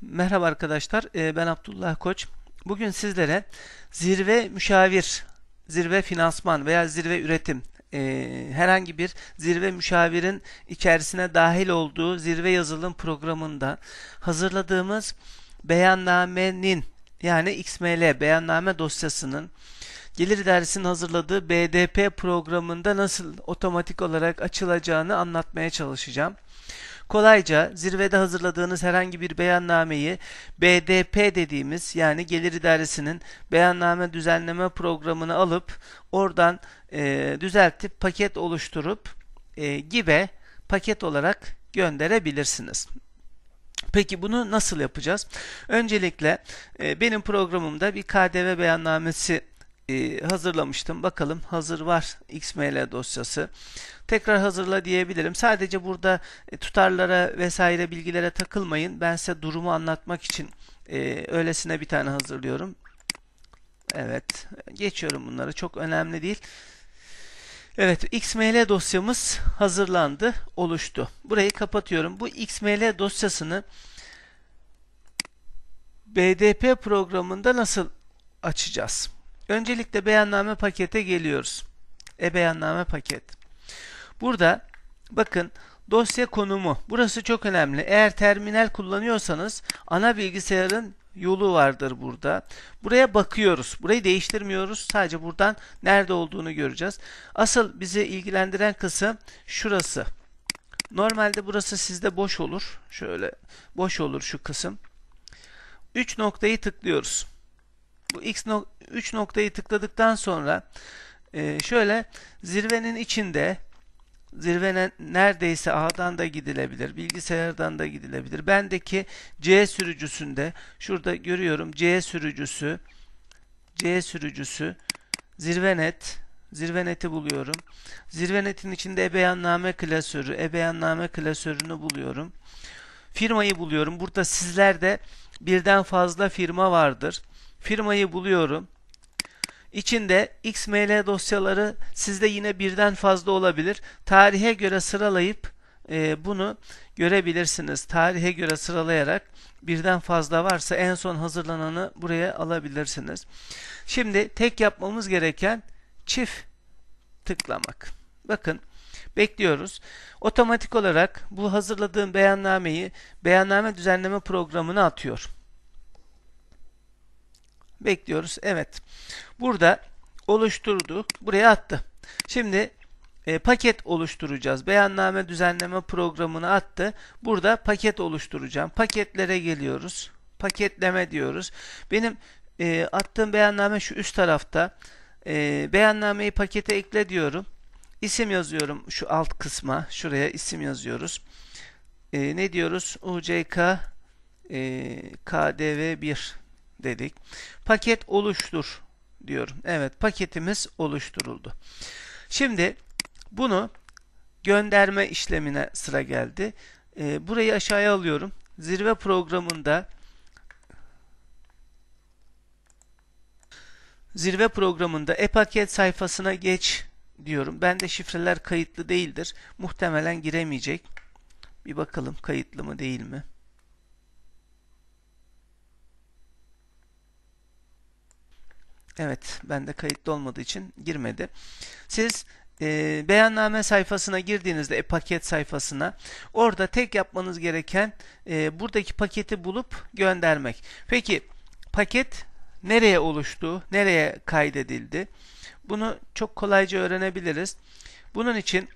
Merhaba arkadaşlar, e, ben Abdullah Koç. Bugün sizlere zirve müşavir, zirve finansman veya zirve üretim e, herhangi bir zirve müşavirin içerisine dahil olduğu zirve yazılım programında hazırladığımız beyannamenin yani XML beyanname dosyasının Gelir dersinin hazırladığı BDP programında nasıl otomatik olarak açılacağını anlatmaya çalışacağım. Kolayca zirvede hazırladığınız herhangi bir beyannameyi BDP dediğimiz yani Gelir İdaresi'nin beyanname düzenleme programını alıp oradan e, düzeltip paket oluşturup e, GİB'e paket olarak gönderebilirsiniz. Peki bunu nasıl yapacağız? Öncelikle e, benim programımda bir KDV beyannamesi e, hazırlamıştım. Bakalım hazır var XML dosyası. Tekrar hazırla diyebilirim. Sadece burada e, tutarlara vesaire bilgilere takılmayın. Ben size durumu anlatmak için e, öylesine bir tane hazırlıyorum. Evet. Geçiyorum bunları. Çok önemli değil. Evet, XML dosyamız hazırlandı, oluştu. Burayı kapatıyorum. Bu XML dosyasını BDP programında nasıl açacağız? Öncelikle beyanname pakete geliyoruz. E-beyanname paket. Burada bakın dosya konumu. Burası çok önemli. Eğer terminal kullanıyorsanız ana bilgisayarın yolu vardır burada. Buraya bakıyoruz. Burayı değiştirmiyoruz. Sadece buradan nerede olduğunu göreceğiz. Asıl bizi ilgilendiren kısım şurası. Normalde burası sizde boş olur. Şöyle boş olur şu kısım. 3 noktayı tıklıyoruz bu x nok 3 noktayı tıkladıktan sonra e, şöyle zirvenin içinde zirve neredeyse A'dan da gidilebilir, bilgisayardan da gidilebilir. Bendeki C sürücüsünde şurada görüyorum C sürücüsü C sürücüsü zirvenet zirveneti buluyorum. Zirvenetin içinde ebeyanname klasörü, ebeyanname klasörünü buluyorum. Firmayı buluyorum. Burada sizlerde birden fazla firma vardır firmayı buluyorum. İçinde XML dosyaları sizde yine birden fazla olabilir. Tarihe göre sıralayıp e, bunu görebilirsiniz. Tarihe göre sıralayarak birden fazla varsa en son hazırlananı buraya alabilirsiniz. Şimdi tek yapmamız gereken çift tıklamak. Bakın bekliyoruz. Otomatik olarak bu hazırladığım beyannameyi beyanname düzenleme programına atıyor. Bekliyoruz. Evet. Burada oluşturduk. Buraya attı. Şimdi e, paket oluşturacağız. Beyanname düzenleme programını attı. Burada paket oluşturacağım. Paketlere geliyoruz. Paketleme diyoruz. Benim e, attığım beyanname şu üst tarafta. E, beyannameyi pakete ekle diyorum. İsim yazıyorum şu alt kısma. Şuraya isim yazıyoruz. E, ne diyoruz? UCK e, KDV 1 dedik. Paket oluştur diyorum. Evet paketimiz oluşturuldu. Şimdi bunu gönderme işlemine sıra geldi. E, burayı aşağıya alıyorum. Zirve programında zirve programında e-paket sayfasına geç diyorum. Ben de şifreler kayıtlı değildir. Muhtemelen giremeyecek. Bir bakalım kayıtlı mı değil mi? Evet, ben de kayıtlı olmadığı için girmedi. Siz e, beyanname sayfasına girdiğinizde e-paket sayfasına orada tek yapmanız gereken e, buradaki paketi bulup göndermek. Peki paket nereye oluştu, nereye kaydedildi? Bunu çok kolayca öğrenebiliriz. Bunun için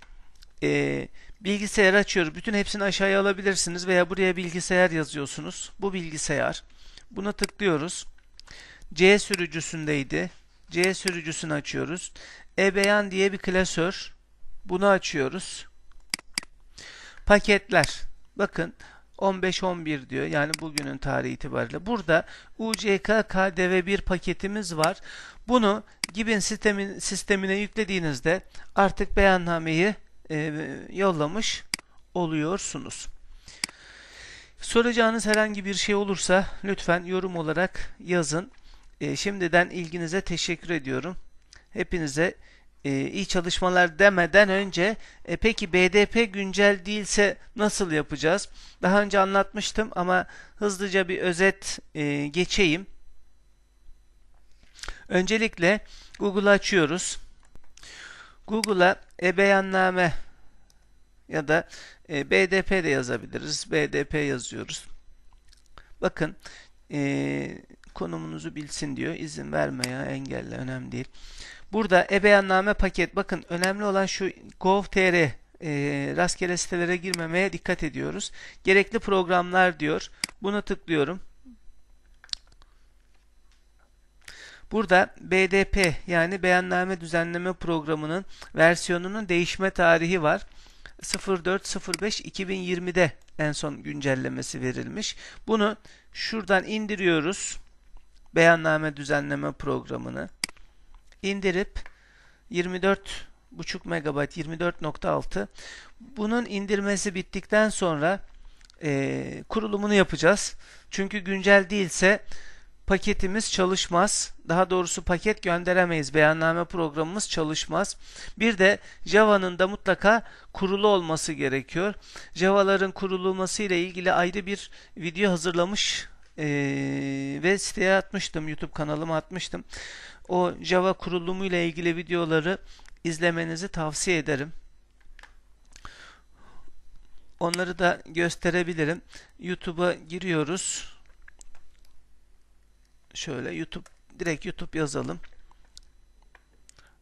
e, bilgisayar açıyoruz. Bütün hepsini aşağıya alabilirsiniz veya buraya bilgisayar yazıyorsunuz. Bu bilgisayar. Buna tıklıyoruz. C sürücüsündeydi. C sürücüsünü açıyoruz. Ebeyan diye bir klasör. Bunu açıyoruz. Paketler. Bakın 15-11 diyor. Yani bugünün tarihi itibariyle. Burada UCK KDV1 paketimiz var. Bunu Gibin sistemin, sistemine yüklediğinizde artık beyannameyi e, yollamış oluyorsunuz. Soracağınız herhangi bir şey olursa lütfen yorum olarak yazın. E, şimdiden ilginize teşekkür ediyorum. Hepinize e, iyi çalışmalar demeden önce e, peki BDP güncel değilse nasıl yapacağız? Daha önce anlatmıştım ama hızlıca bir özet e, geçeyim. Öncelikle Google açıyoruz. Google'a e-beyanname ya da e, BDP de yazabiliriz. BDP yazıyoruz. Bakın e, konumunuzu bilsin diyor. İzin vermeye engelle önemli değil. Burada ebeyanname paket bakın önemli olan şu gov.tr e, rastgele sitelere girmemeye dikkat ediyoruz. Gerekli programlar diyor. Buna tıklıyorum. Burada BDP yani beyanname düzenleme programının versiyonunun değişme tarihi var. 04.05.2020'de en son güncellemesi verilmiş. Bunu şuradan indiriyoruz beyanname düzenleme programını indirip 24.5 buçuk megabayt 24.6 bunun indirmesi bittikten sonra e, kurulumunu yapacağız. Çünkü güncel değilse paketimiz çalışmaz. Daha doğrusu paket gönderemeyiz. Beyanname programımız çalışmaz. Bir de Java'nın da mutlaka kurulu olması gerekiyor. Java'ların kurulması ile ilgili ayrı bir video hazırlamış e, ve siteye atmıştım. YouTube kanalıma atmıştım. O Java kurulumu ile ilgili videoları izlemenizi tavsiye ederim. Onları da gösterebilirim. YouTube'a giriyoruz. Şöyle YouTube direkt YouTube yazalım.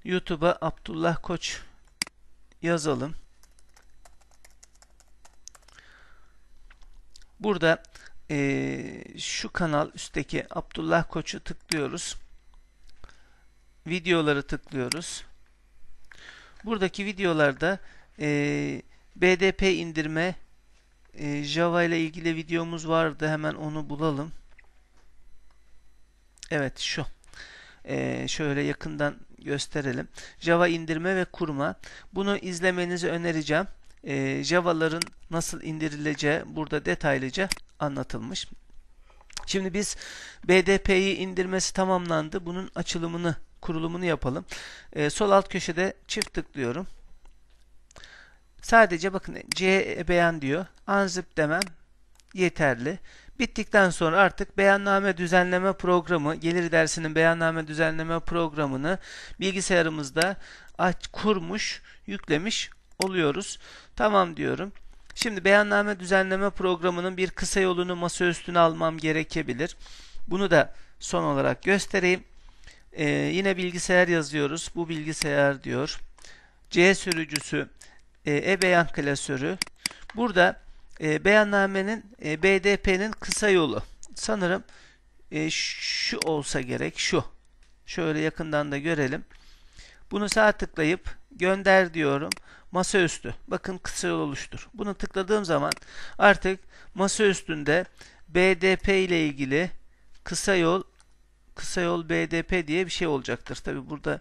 YouTube'a Abdullah Koç yazalım. Burada e, şu kanal üstteki Abdullah Koç'u tıklıyoruz. Videoları tıklıyoruz. Buradaki videolarda e, BDP indirme e, Java ile ilgili videomuz vardı. Hemen onu bulalım. Evet şu. E, şöyle yakından gösterelim. Java indirme ve kurma. Bunu izlemenizi önereceğim. E, Java'ların nasıl indirileceği burada detaylıca anlatılmış. Şimdi biz BDP'yi indirmesi tamamlandı. Bunun açılımını, kurulumunu yapalım. Ee, sol alt köşede çift tıklıyorum. Sadece bakın C beyan diyor. Unzip demem yeterli. Bittikten sonra artık beyanname düzenleme programı, gelir dersinin beyanname düzenleme programını bilgisayarımızda aç, kurmuş, yüklemiş oluyoruz. Tamam diyorum. Şimdi beyanname düzenleme programının bir kısa yolunu masa üstüne almam gerekebilir. Bunu da son olarak göstereyim. Ee, yine bilgisayar yazıyoruz. Bu bilgisayar diyor. C sürücüsü e, e-beyan klasörü. Burada e, beyannamenin e, BDP'nin kısa yolu. Sanırım e, şu olsa gerek şu. Şöyle yakından da görelim. Bunu sağ tıklayıp gönder diyorum masaüstü. Bakın kısa yol oluştur. Bunu tıkladığım zaman artık masaüstünde BDP ile ilgili kısa yol kısa yol BDP diye bir şey olacaktır. Tabi burada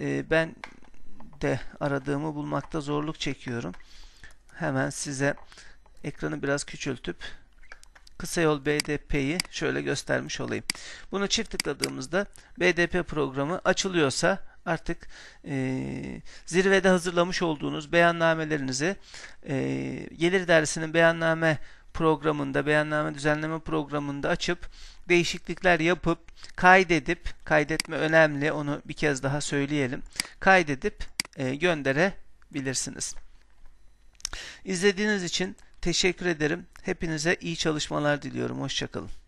e, ben de aradığımı bulmakta zorluk çekiyorum. Hemen size ekranı biraz küçültüp kısa yol BDP'yi şöyle göstermiş olayım. Bunu çift tıkladığımızda BDP programı açılıyorsa artık e, zirvede hazırlamış olduğunuz beyannamelerinizi e, gelir dersinin beyanname programında, beyanname düzenleme programında açıp değişiklikler yapıp kaydedip, kaydetme önemli onu bir kez daha söyleyelim. Kaydedip e, gönderebilirsiniz. İzlediğiniz için teşekkür ederim. Hepinize iyi çalışmalar diliyorum. Hoşçakalın.